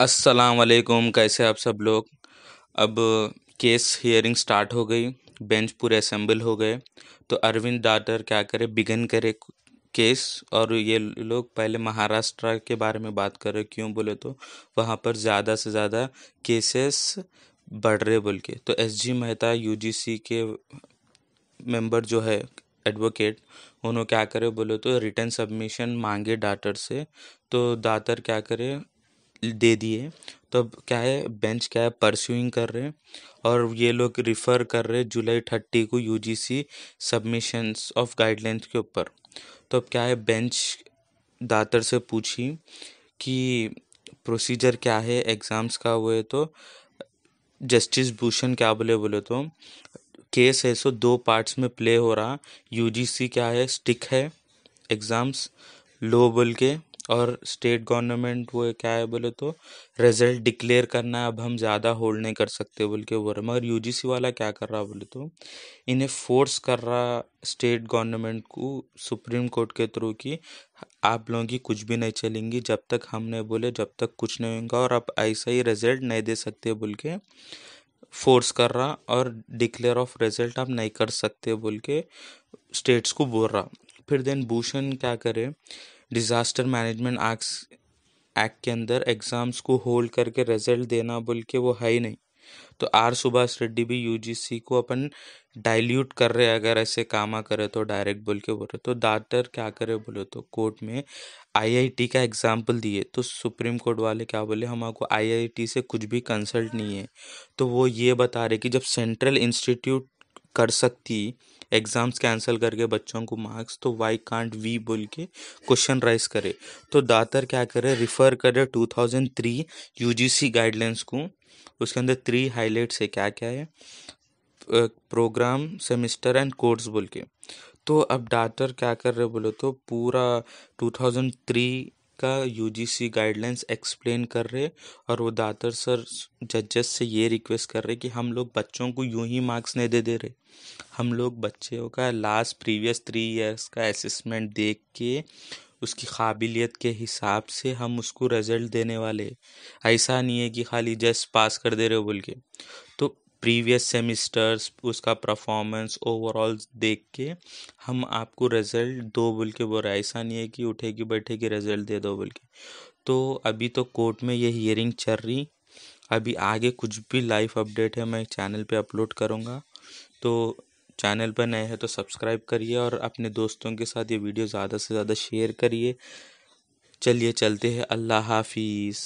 वालेकुम कैसे आप सब लोग अब केस हियरिंग स्टार्ट हो गई बेंच पूरे असेंबल हो गए तो अरविंद डाटर क्या करे बिगन करे केस और ये लोग पहले महाराष्ट्र के बारे में बात कर रहे क्यों बोले तो वहाँ पर ज़्यादा से ज़्यादा केसेस बढ़ रहे बोल के तो एस जी मेहता यू के मेंबर जो है एडवोकेट उन्होंने क्या करे बोले तो रिटर्न सबमिशन मांगे डाटर से तो दातर क्या करे दे दिए तो अब क्या है बेंच क्या है परस्यूइंग कर रहे हैं और ये लोग रिफ़र कर रहे हैं जुलाई थर्टी को यूजीसी सबमिशंस ऑफ गाइडलाइंस के ऊपर तो अब क्या है बेंच दातर से पूछी कि प्रोसीजर क्या है एग्ज़ाम्स का हुए तो जस्टिस भूषण क्या बोले बोले तो केस है सो दो पार्ट्स में प्ले हो रहा यूजीसी क्या है स्टिक है एग्ज़ाम्स लो बोल के और स्टेट गवर्नमेंट वो क्या है बोले तो रिजल्ट डिक्लेयर करना है अब हम ज़्यादा होल्ड नहीं कर सकते बोल के बोल रहे मगर यू वाला क्या कर रहा बोले तो इन्हें फोर्स कर रहा स्टेट गवर्नमेंट को सुप्रीम कोर्ट के थ्रू कि आप लोगों की कुछ भी नहीं चलेंगी जब तक हमने बोले जब तक कुछ नहीं होगा और आप ऐसा ही रिजल्ट नहीं दे सकते बोल के फोर्स कर रहा और डिक्लेयर ऑफ रिजल्ट आप नहीं कर सकते बोल के स्टेट्स को बोल रहा फिर देन भूषण क्या करे डिज़ास्टर मैनेजमेंट एक्ट एक्ट के अंदर एग्ज़ाम्स को होल्ड करके रिजल्ट देना बोल के वो है ही नहीं तो आर सुभाष रेड्डी भी यूजीसी को अपन डाइल्यूट कर रहे अगर ऐसे कामा करे तो डायरेक्ट बोल के बोल रहे तो दादर क्या करे बोले तो कोर्ट में आईआईटी का एग्जाम्पल दिए तो सुप्रीम कोर्ट वाले क्या बोले हमारे आईआईटी से कुछ भी कंसल्ट नहीं है तो वो ये बता रहे कि जब सेंट्रल इंस्टीट्यूट कर सकती एग्ज़ाम्स कैंसिल करके बच्चों को मार्क्स तो वाई कांट वी बोल के क्वेश्चन राइज करे तो दातर क्या करे रिफ़र करे 2003 यूजीसी गाइडलाइंस को उसके अंदर थ्री हाईलाइट्स है क्या क्या है प्रोग्राम सेमिस्टर एंड कोर्स बोल के तो अब डाटर क्या कर रहे बोलो तो पूरा 2003 का यूजीसी गाइडलाइंस एक्सप्लेन कर रहे और वो दादर सर जजेस से ये रिक्वेस्ट कर रहे कि हम लोग बच्चों को यूं ही मार्क्स नहीं दे दे रहे हम लोग बच्चों का लास्ट प्रीवियस थ्री इयर्स का असेसमेंट देख के उसकी काबिलियत के हिसाब से हम उसको रिजल्ट देने वाले ऐसा नहीं है कि खाली जस्ट पास कर दे रहे हो बोल के तो प्रीवियस सेमिस्टर्स उसका परफॉर्मेंस ओवरऑल देख के हम आपको रिज़ल्ट दो बोल के बोल रहे हैं ऐसा नहीं है कि उठेगी बैठेगी रिज़ल्ट दे दो बोल के तो अभी तो कोर्ट में ये हियरिंग चल रही अभी आगे कुछ भी लाइव अपडेट है मैं चैनल पे अपलोड करूँगा तो चैनल पर नए हैं तो सब्सक्राइब करिए और अपने दोस्तों के साथ ये वीडियो ज़्यादा से ज़्यादा शेयर करिए चलिए चलते हैं अल्लाह हाफिज़